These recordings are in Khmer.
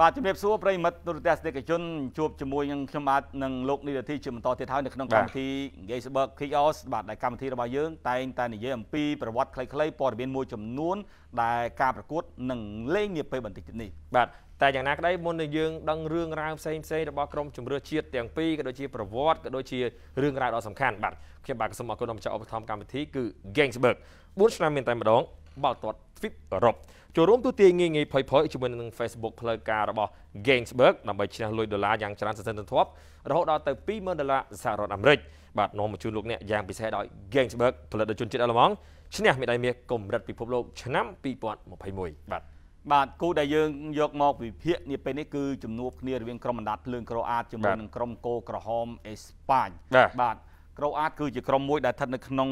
បាទជំរាបសួរប្រិមិត្តទូរទស្សនិកជនជួបជាមួយនឹងខ្ញុំបាទនិងលោកនីតិធីជាបន្តទៀតហើយនៅក្នុងកម្មវិធី Gaysburg Kios បាទដែលកម្មវិធីរបស់យើង តែងតែនិយាយអំពីប្រវត្តិខ្លីៗព័ត៌មានមួយចំនួនដែលការប្រកួតនឹងលេងនាពេលបន្តិចទៀតនេះបាទតែយ៉ាងណាក្តីមុននឹងយើងដឹងរឿងរ៉ាវផ្សេងផ្សេងរបស់ក្រុមជំនឿជាតិទាំងពីរក៏ដូចជាប្រវត្តិក៏ដូចជារឿងរ៉ាវដ៏សំខាន់បាទខ្ញុំបាទសូមអរគុណដល់ម្ចាស់ឧបត្ថម្ភកម្មវិធីគឺ Gangsburg 4ឆ្នាំមានតែម្ដងបាល់ទាត់ Fit Europe ចូលរួមទូទាយងាយងាយផុយផុយជាមួយនឹង Facebook ផ្លូវការរបស់ Gainsburg ដើម្បីឈ្នះលុយដុល្លារយ៉ាងច្រើនសន្ធឹកសន្ធាប់រហូតដល់ទៅ20,000ដុល្លារសហរដ្ឋអាមេរិកបាទនាំមកជូនលោកអ្នកយ៉ាងពិសេសដោយ Gainsburg ផលិតដោយជនជាតិអាល្លឺម៉ង់ឈ្នះមេដាយមាសកម្រិតពិភពលោកឆ្នាំ2021បាទបាទគូដែលយើង យកមកវិភាគនេះពេលនេះគឺជំនួបគ្នារវាងក្រុមបណ្ដាត់ភ្លើងក្រអាតជាមួយនឹងក្រុមកោក្រហមអេស្ប៉ាញបាទក្រោអាតគឺជាក្រុមមួយដែលស្ថិតនៅក្នុង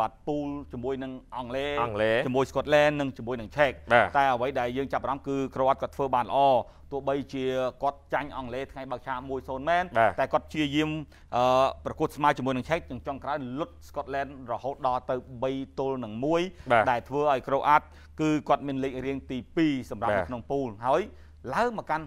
បាត់ពូលជាមួយនឹងអង់គ្លេសជាមួយស្កុតឡែននិងជាមួយនឹងឆែកតែអ្វីដែលយើងចាប់អារម្មណ៍គឺក្រោអាតគាត់ធ្វើបានល្អទោះបីជាគាត់ចាញ់អង់គ្លេសថ្ងៃបើកឆាក1-0មែនតែគាត់ព្យាយាម ប្រកួតស្មើជាមួយនឹងឆែកចុងចុងក្រោយលុតស្កុតឡែន រហូតដល់ទៅ3ទល់នឹង1ដែលធ្វើឲ្យក្រោអាតគឺគាត់មានលេខរៀងទី2សម្រាប់នៅក្នុងពូល ហើយឡើងមកកាន់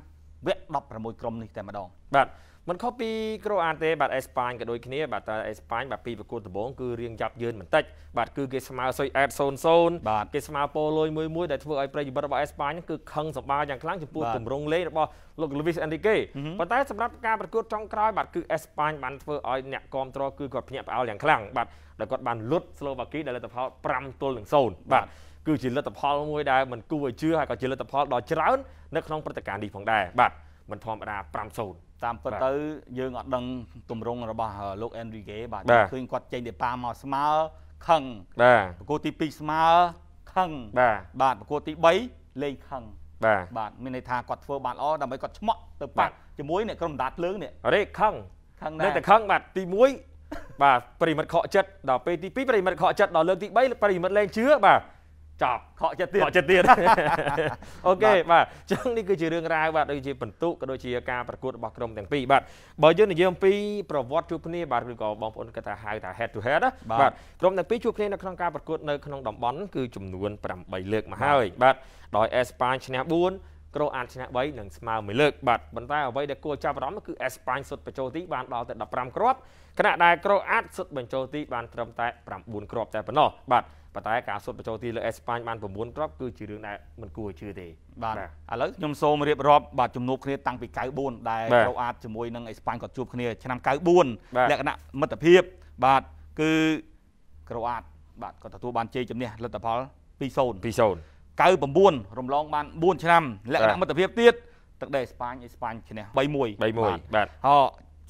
វគ្គ16ក្រុមនេះតែម្ដងបាទមិនខុសពីក្រូអានទេបាទអេស្ប៉ាញក៏ដូចគ្នាបាទតែអេស្ប៉ាញបាទពីប្រកួតដំបូងគឺរៀងយ៉ាប់យឺនបន្តិចបាទគឺគេស្មើសុយអេត0-0បាទគេស្មើប៉ូលុយ1-1ដែលធ្វើឲ្យប្រិយមិត្តរបស់អេស្ប៉ាញគឺខឹងសម្បារយ៉ាងខ្លាំងចំពោះទម្រង់លេងរបស់លោក Luis Enrique ប៉ុន្តែសម្រាប់ការប្រកួតចុងក្រោយបាទគឺអេស្ប៉ាញបានធ្វើឲ្យអ្នកគ្រប់គ្រងគឺគាត់ភ្ញាក់ផ្អើលយ៉ាងខ្លាំងបាទដែលគាត់បានលុតស្លូវ៉ាគីដែលលទ្ធផល5ទល់នឹង0បាទគឺជាលទ្ធផលមួយ ដែលមិនគួរឲ្យជឿហើយក៏ជាលទ្ធផលដ៏ច្រើននៅក្នុងព្រឹត្តិការណ៍នេះផងដែរបាទមិនធម្មតា5-0តាមពិតទៅយើងអត់ដឹងទម្រង់របស់លោក Enrique បាទឃើញគាត់ចេញតែប៉ាមកស្មើខឹងបាទប្រកួតទី2ស្មើខឹងបាទបាទប្រកួតទី3លេងខឹងបាទបាទមានន័យថាគាត់ធ្វើបានល្អដើម្បីគាត់ឆ្មក់ទៅប៉ាជាមួយអ្នកក្រុមដាតលើងនេះរេខឹងខឹងដែរតែខឹងបាទទី1បាទប្រិមិត្តខកចិត្តដល់ពេលទី2ប្រិមិត្តខកចិត្តដល់លើកទី3ប្រិមិត្តលេងជឿបាទចប់ខកចិត្តទៀតខកចិត្តទៀតអូខេបាទអញ្ចឹងនេះគឺជារឿងរ៉ាវបាទដូចជាបន្ទុកក៏ដូចជាការប្រកួតរបស់ក្រុមទាំងពីរបាទបើយើងនិយាយអំពីប្រវត្តិជួបគ្នាបាទឬក៏បងប្អូនគេថាហៅថា head to head បាទក្រុមទាំងពីរជួបគ្នានៅក្នុងការប្រកួតនៅក្នុងតំបន់គឺចំនួន8លើកមកហើយ បាទដោយអេស្ប៉ាញឈ្នះ4ក្រូអាតឈ្នះ3និងស្មើមួយលើកបាទប៉ុន្តែអ្វីដែលគួរចាប់អារម្មណ៍គឺអេស្ប៉ាញសុទ្ធបញ្ចូលទីបានដល់ទៅ15គ្រាប់ខណៈដែលក្រូអាតសុទ្ធបញ្ចូលទីបានត្រឹមតែ9គ្រាប់តែប៉ុណ្ណោះបាទប៉ុន្តែការសុទ្ធបញ្ចូលទីលើអេស្ប៉ាញបាន9គ្រាប់គឺជារឿងដែលមិនគួរជឿទេបាទឥឡូវខ្ញុំសូមរៀបរាប់បាទជំនួបគ្នាតាំងពី94ដែលប្រូអាតជាមួយនឹងអេស្ប៉ាញគាត់ជួបគ្នាឆ្នាំ94លក្ខណៈមិត្តភាពបាទគឺក្រូអាតបាទគាត់ទទួលបានជ័យជំនះលទ្ធផល2-0 2-0 99រំលងបាន4ឆ្នាំលក្ខណៈមិត្តភាពទៀតទឹកដីអេស្ប៉ាញអេស្ប៉ាញឈ្នះ3-1 3-1បាទហោ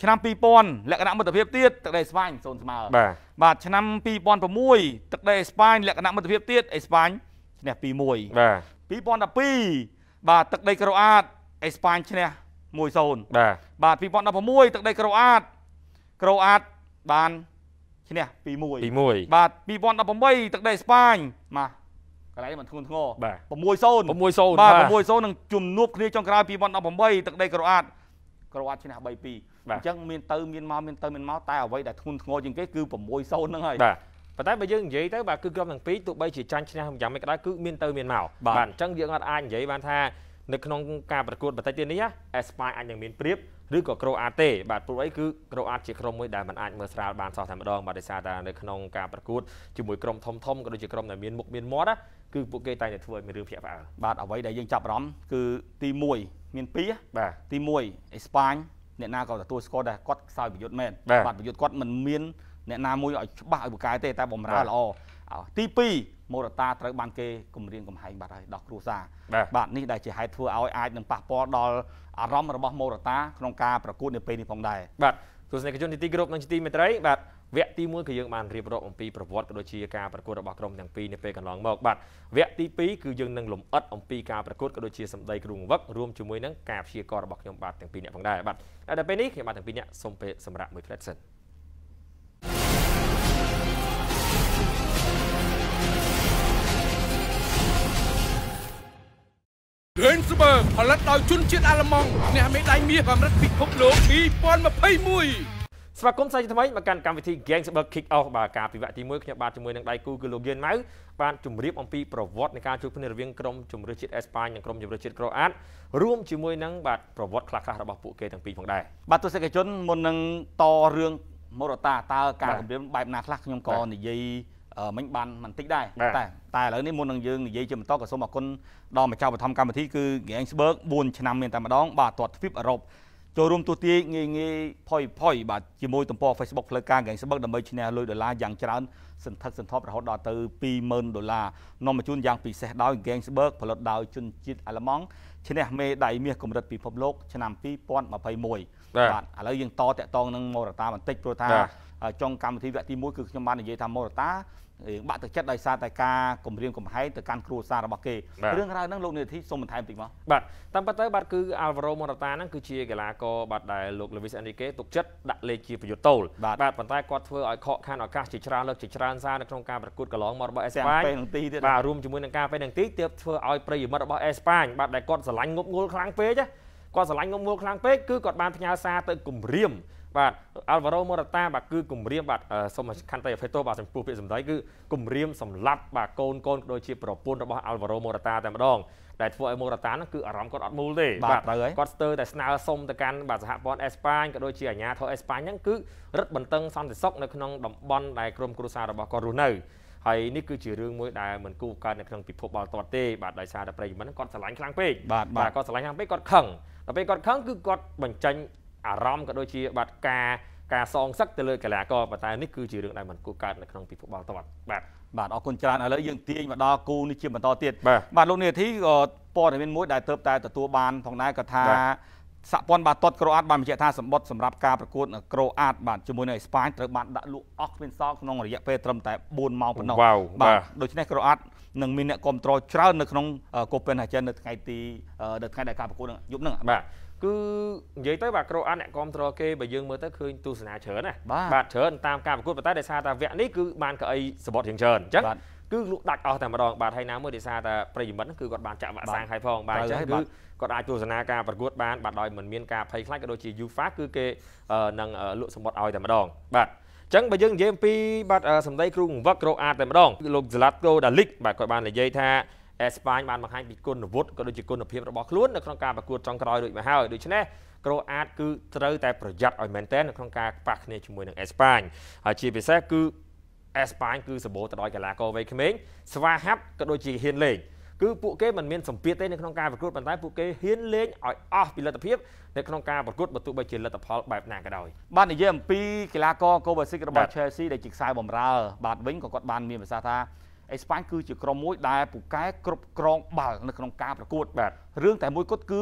ឆ្នាំ2000លក្ខណៈមិត្តភាពទៀតទឹកដីស្ប៉ាញសូន្យស្មើបាទបាទឆ្នាំ2006ទឹកដីស្ប៉ាញលក្ខណៈមិត្តភាពទៀតអេស្ប៉ាញឈ្នះ2-1បាទ2012បាទទឹកដីក្រូអាតអេស្ប៉ាញឈ្នះ1-0បាទបាទ2016ទឹកដីក្រូអាតក្រូអាតបានឈ្នះ2-1 2-1បាទ2018ទឹកដីស្ប៉ាញមកកន្លែងមិនធ្ងន់ធ្ងរ6-0 6-0បាទ6-0នឹងជំនួបគ្នាចុងក្រោយ2018ទឹកដីក្រូអាតក្រូអាតឈ្នះ3-2អញ្ចឹងមានទៅមានមកមានទៅមានមកតែអ្វីដែលធ្ងន់ធ្ងរជាងគេគឺ6-0ហ្នឹងហើយបាទប៉ុន្តែបើយើងនិយាយទៅបាទគឺក្រុមទាំងពីរទោះបីជាចាញ់ឈ្នះយ៉ាងមិនក្តៅគឺមានទៅមានមកបាទអញ្ចឹងយើងអាចនិយាយបានថានៅក្នុងការប្រកួតបន្តិចទៀតនេះអេស្ប៉ាញអាចនឹងមានព្រៀបឬក៏ក្រូអាតទេបាទព្រោះអីគឺក្រូអាតជាក្រុមមួយដែលមិនអាចមើលស្រាលបានសោះតែម្ដងបាទដោយសារតែនៅក្នុងការប្រកួតជាមួយក្រុមធំធំក៏ដូចជាក្រុមដែលមានមុខមាន មាត់ណាគឺពួកគេតែងតែធ្វើឲ្យមានរឿងភាក់ផ្អើលបាទអ្វីដែលយើងចាប់អារម្មណ៍គឺទី1មានពីរបាទទី1អេស្ប៉ាញអ្នកណាក៏ទទួលស្គាល់ដែរគាត់ខ្សោយប្រយុទ្ធមែនបាទប្រយុទ្ធគាត់មិនមានអ្នកណាមួយឲ្យច្បាស់ឲ្យបកកាយទេតែបំរើល្អទី2មូរតាត្រូវបានគេគម្រាមកំហែងបាត់ហើយដល់គ្រួសារបាទនេះដែលជាហេតុធ្វើឲ្យអាចនឹងប៉ះពាល់ដល់អារម្មណ៍របស់មូរតាក្នុងការប្រកួតនៅពេលនេះផងដែរបាទទស្សនិកជនទីទីក្រុមនិងទីមេត្រីបាទវគ្គទី1គឺយើងបានរៀបរាប់អំពីប្រវត្តិក៏ដូចជាការប្រកួតរបស់ក្រុមទាំងពីរនៅពេលកន្លងមកបាទវគ្គទី2គឺយើងនឹងលំអិតអំពីការប្រកួតក៏ដូចជាសម្ដីគ្រូងវឹករួមជាមួយនឹងការព្យាកររបស់ខ្ញុំបាទទាំងពីរអ្នកផងដែរបាទដល់ពេលនេះខ្ញុំបាទទាំងពីរអ្នកសូមពេលសម្រាប់មួយផ្លែតសិន Gainsbourg ផលិតដោយជនជាតិអាល្លឺម៉ង់អ្នកមេដៃមាសកម្រិតពិភពលោក2021ស្វាគមន៍សាជាថ្មីមកកាន់កម្មវិធី Gainsbourg Kick Off បាទការពិវត្តទី1ខ្ញុំបាទជាមួយនឹងដៃគូគឺលោកយេនម៉ៅបានជម្រាប អំពីប្រវត្តិនៃការជួបគ្នារវាងក្រុមជម្រើសជាតិអេស្ប៉ាញនិងក្រុមជម្រើសជាតិក្រូអាតរួមជាមួយនឹងបាទប្រវត្តិខ្លះៗរបស់ពួកគេទាំងពីរផងដែរបាទទស្សនិកជនមុននឹងតរឿងមរតាតើការគម្រាមបែបណាខ្លះខ្ញុំក៏និយាយមិញបានបន្តិចដែរតែតែឥឡូវនេះមុននឹងយើងនិយាយជាបន្តក៏សូមអរគុណដល់ម្ចាស់បឋមកម្មវិធីគឺ Gangsberg 4ឆ្នាំមានតែម្ដងបាទទាត់ទ្វីបអឺរ៉ុបចូលរួមទូទាយងាយងាយផុយផុយបាទជាមួយទំព័រ Facebook ផ្លូវការ Gangsberg ដើម្បីឈ្នះលុយដុល្លារយ៉ាងច្រើនសន្ធឹកសន្ធាប់រហូតដល់ទៅ20000ដុល្លារនាំមកជូនយ៉ាងពិសេសដោយ Gangsberg ផលិតដោយជនជាតិអាល្លឺម៉ង់ឈ្នះមេដៃមាសកម្រិតពិភពលោកឆ្នាំ2021បាទឥឡូវយើងតតកតងនឹងមរតាបន្តិចព្រោះថាចុងកម្មវិធីវគ្គទី1គឺខ្ញុំបាននិយាយថាមរតារឿងបាក់ទឹកចិត្តដោយសារតែការគំរាមកំហែងទៅកាន់គ្រួសាររបស់គេរឿងរ៉ាវហ្នឹងលោកនាយធីសូមបន្ថែមតិចមកបាទតាមពិតទៅបាទគឺ Alvaro Morata ហ្នឹងគឺជាកីឡាករបាទដែលលោក Luis Enrique ទុកចិត្តដាក់លេខជាប្រយុទ្ធទោលបាទប៉ុន្តែគាត់ធ្វើឲ្យខកខានឱកាសជាច្រើនលើកជាច្រើនសារនៅក្នុងការប្រកួតកន្លងមករបស់អេស្ប៉ាញបាទរួមជាមួយនឹងការពេលនឹងទីទៀតធ្វើឲ្យប្រិយមិត្តរបស់អេស្ប៉ាញបាទដែលគាត់ស្រឡាញ់ងប់ងល់ខ្លាំងពេកណាគាត់ស្រឡាញ់ងប់ងល់ខ្លាំងពេកគឺគាត់បានផ្ញើសារទៅគំរាមបាទអាល់វ៉ារ៉ូមូរ៉ាតាបាទគឺគម្រាមបាទសូមខន្តីអភេតោបាទចំពោះពាក្យសម្ដីគឺគម្រាមសម្លាប់បាទកូនកូនដូចជាប្រពន្ធរបស់អាល់វ៉ារ៉ូមូរ៉ាតាតែម្ដងដែលធ្វើឲ្យមូរ៉ាតាហ្នឹងគឺអារម្មណ៍គាត់អត់មូលទេបាទត្រូវហើយគាត់ស្ទើរតែស្នើសុំទៅកាន់បាទសហព័ន្ធអេស្ប៉ាញក៏ដូចជាអាជ្ញាធរអេស្ប៉ាញហ្នឹងគឺរឹតបន្តឹងសន្តិសុខនៅក្នុងតំបន់ដែលក្រុមគ្រួសាររបស់គាត់រស់នៅហើយនេះគឺជារឿងមួយដែលមិនគួរកើតនៅក្នុងពិភពបាល់ទាត់ទេបាទដោយសារតែប្រិយមិត្តគាត់ស្រឡាញ់ខ្លាំងពេកបាទគាត់ស្រឡាញ់ខ្លាំងពេកគាត់ខឹងដល់ពេលគាត់ខឹងគឺគាត់បញ្ចេញអារម្មណ៍ក៏ដូចជាបាទការការសងសឹកទៅលើកីឡាករប៉ុន្តែនេះគឺជារឿងដែលមិនគួរកើតនៅក្នុងពិភពបាល់ទាត់បាទបាទអរគុណច្រើនឥឡូវយើងទាញមកដល់គូនេះជាបន្តទៀតបាទលោកនាយធីក៏ព័ត៌មានមួយដែលទៅតែទទួលបានផងដែរក៏ថាសហព័ន្ធបាល់ទាត់ក្រូអាតបានបញ្ជាក់ថាសម្បត្តិសម្រាប់ការប្រកួតនៅក្រូអាតបាទជាមួយនៅអេស្ប៉ាញត្រូវបានដាក់លក់អស់គ្មានសល់ក្នុងរយៈពេលត្រឹមតែ4ម៉ោងប៉ុណ្ណោះបាទដូច្នេះក្រូអាតនឹងមានអ្នកគ្រប់គ្រងច្រើននៅក្នុង Copenhagen នៅថ្ងៃទីនៅថ្ងៃដែលការប្រកួតយប់ហ្នឹងបាទគឺនិយាយទៅបាទក្រូអានអ្នកគ្រប់គ្រងគេបើយើងមើលទៅឃើញទស្សនាច្រើនណាបាទច្រើនតាមការប្រកួតប៉ុន្តែដោយសារតែវគ្គនេះគឺបានកៅអីសបត់យ៉ាងច្រើនអញ្ចឹងគឺលក់ដាច់អស់តែម្ដងបាទហើយណាមួយដោយសារតែប្រិយមិត្តគឺគាត់បានចាក់វ៉ាក់សាំងហើយផងបាទអញ្ចឹងគឺគាត់អាចទស្សនាការប្រកួតបានបាទដោយមិនមានការភ័យខ្លាចក៏ដូចជា UEFA គឺគេនឹងលក់សម្បត្តិឲ្យតែម្ដងបាទចឹងបើយើងនិយាយអំពីបាទសម្ដីគ្រូងវឹកក្រូអាតតែម្ដងលោក Zlatko Dalic បាទគាត់បាននិយាយថាអេស្ប៉ាញបានបង្ហាញពីគុណវុឌ្ឍិក៏ដូចជាគុណភាពរបស់ខ្លួននៅក្នុងការប្រកួតចុងក្រោយរួចមកហើយដូច្នេះក្រូអាតគឺត្រូវតែប្រយ័ត្នឲ្យមែនទែននៅក្នុងការប៉ះគ្នាជាមួយនឹងអេស្ប៉ាញហើយជាពិសេសគឺអេស្ប៉ាញគឺសម្បូរទៅដោយកីឡាករវ័យក្មេងស្វាហាប់ក៏ដូចជាហ៊ានលេងគឺពួកគេមិនមានសម្ពាធទេនៅក្នុងការប្រកួតប៉ុន្តែពួកគេហ៊ានលេងឲ្យអស់ពីលទ្ធភាពនៅក្នុងការប្រកួតបើទោះបីជាលទ្ធផលបែបណាក៏ដោយបាទនិយាយអំពីកីឡាករ Kovacic របស់ Chelsea ដែលជាខ្សែបម្រើបាទវិញក៏គាត់បានមានប្រសាសន៍ថាអេស្ប៉ាញគឺជាក្រុមមួយដែលពូកែគ្រប់គ្រងបាល់នៅក្នុងការប្រកួតបាទរឿងតែមួយគត់គឺ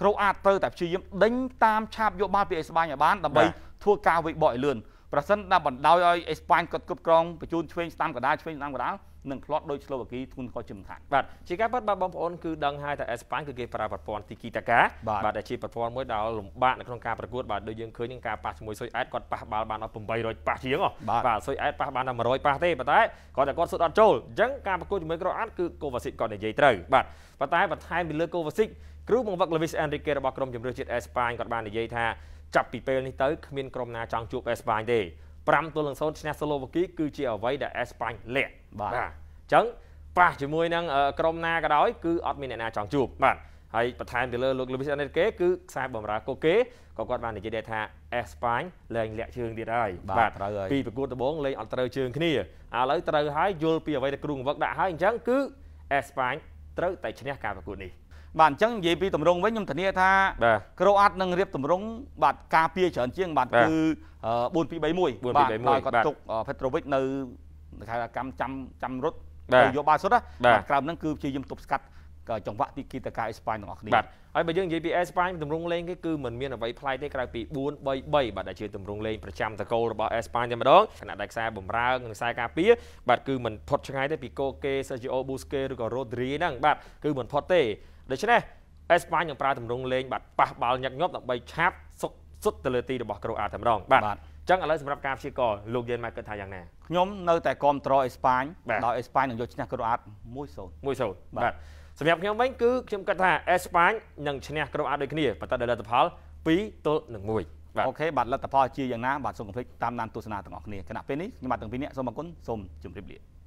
ក្រូអាតត្រូវតែព្យាយាមដេញតាមឆាបយកបាល់ពីអេស្ប៉ាញឲ្យបានដើម្បីធ្វើការវេកបកឲ្យលឿនប្រសិនតែបណ្ដោយឲ្យអេស្ប៉ាញគាត់គ្រប់គ្រងបញ្ជូនឆ្វេងស្ដាំកណ្ដាលឆ្វេងស្ដាំកណ្ដាលនិងផ្លត់ដោយស្លូវ៉ាគីធ្ងន់ខុសជាមិនខានបាទជាការពិតបាទបងប្អូនគឺដឹងហើយថាអេស្ប៉ាញគឺគេប្រើប្រព័ន្ធទីគីតាកាបាទដែលជាប្រព័ន្ធមួយដែលលំបាកនៅក្នុងការប្រកួតបាទដូចយើងឃើញនឹងការប៉ះជាមួយស៊ុយអែតគាត់ប៉ះបាល់បានដល់800ប៉ះជាងបាទស៊ុយអែតប៉ះបានដល់100ប៉ះទេប៉ុន្តែគាត់តែគាត់សុទ្ធអត់ចូលអញ្ចឹងការប្រកួតជាមួយក្រូអាត់គឺកូវ៉ាស៊ីកគាត់និយាយត្រូវបាទប៉ុន្តែបន្ថែមពីលើកូវ៉ាស៊ីកគ្រូបង្វឹកលូវីសអេនរីកេរបស់ក្រុមជម្រើសជាតិអេស្ប៉ាញគាត់បាននិយាយថាចាប់ពីពេលនេះទៅគ្មានក្រុមណាចង់ជួបអេស្ប៉ាញទេ5ទល់នឹង0ឈ្នះសូឡូវ៉ាគីគឺជាអ្វីដែលអេស្ប៉ាញលាក់បាទអញ្ចឹងប៉ះជាមួយនឹងក្រុមណាក៏ដោយគឺអត់មានអ្នកណាចង់ជួបបាទហើយបន្ថែមទៅលើលោក Luis Enrique គឺខ្សែបម្រើកូកេក៏គាត់បាននិយាយដែរថាអេស្ប៉ាញលែងលាក់ជើងទៀតហើយបាទត្រូវហើយពីប្រកួតដំបូងលែងអត់ត្រូវជើងគ្នាឥឡូវត្រូវហើយយល់ពីអ្វីដែលគ្រូបង្វឹកដាក់ហើយអញ្ចឹងគឺអេស្ប៉ាញត្រូវតែឈ្នះការប្រកួតនេះបាទអញ្ចឹងនិយាយពីតម្រងវិញខ្ញុំធានាថា ក្រូអាត់នឹងរៀបតម្រងបាទការពារច្រើនជាងបាទគឺ4 2 3 1បាទដោយគាត់ទុក Petrovic នៅកម្មចាំចាំរត់ទៅយកបានសុទ្ធណាបាទក្រោមហ្នឹងគឺព្យាយាមទប់ស្កាត់ចង្វាក់ទីគីតាកាអេស្ប៉ាញទាំងអស់គ្នាបាទហើយបើយើងនិយាយពីអេស្ប៉ាញទម្រង់លេងគេគឺមិនមានអ្វីប្លែកទេក្រៅពី4 3 3បាទដែលជាទម្រង់លេងប្រចាំតកូលរបស់អេស្ប៉ាញតែម្ដងខណៈដែលខ្សែបំរើនិងខ្សែការពារបាទគឺមិនផុតឆ្ងាយទេពីកូកេសេជីអូប៊ូស្កេឬក៏រ៉ូដ្រីហ្នឹងបាទគឺមិនផុតទេដូច្នេះអេស្ប៉ាញនឹងប្រើទម្រង់លេង បាទប៉ះបាល់ញឹកញាប់ដើម្បីឆាបសុទ្ធទៅលើទីរបស់ក្រូអាតតែម្ដងបាទអញ្ចឹងឥឡូវសម្រាប់ការព្យាករលោកយេនម៉ាគិតថាយ៉ាងណាខ្ញុំនៅតែគ្រប់ត្រអេស្ប៉ាញដោយអេស្ប៉ាញនឹងយកឈ្នះក្រូអាត1-0 1-0បាទសម្រាប់ខ្ញុំវិញគឺខ្ញុំគិតថាអេស្ប៉ាញនឹងឈ្នះក្រូអាតដូចគ្នាប៉ុន្តែដោយលទ្ធផល2ទល់នឹង1បាទអូខេបាទលទ្ធផលជាយ៉ាងណាបាទសូមកុំភ្លេចតាមដានទស្សនាទាំងអស់គ្នាគណៈពេលនេះខ្ញុំបាទទាំងពីរនាក់សូមអរគុណសូមជម្រាបលា